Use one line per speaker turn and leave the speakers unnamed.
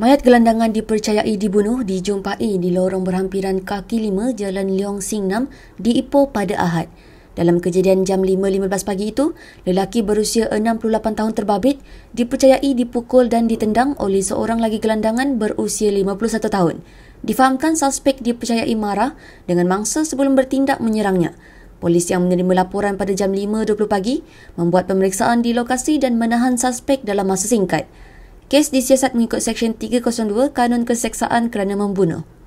Mayat gelandangan dipercayai dibunuh dijumpai di lorong berhampiran kaki lima Jalan Leong Sing Nam di Ipoh pada Ahad. Dalam kejadian jam 5.15 pagi itu, lelaki berusia 68 tahun terbabit dipercayai dipukul dan ditendang oleh seorang lagi gelandangan berusia 51 tahun. Difahamkan suspek dipercayai marah dengan mangsa sebelum bertindak menyerangnya. Polis yang menerima laporan pada jam 5.20 pagi membuat pemeriksaan di lokasi dan menahan suspek dalam masa singkat. Kes disiasat mengikut Seksyen 302 Kanun Keseksaan kerana membunuh.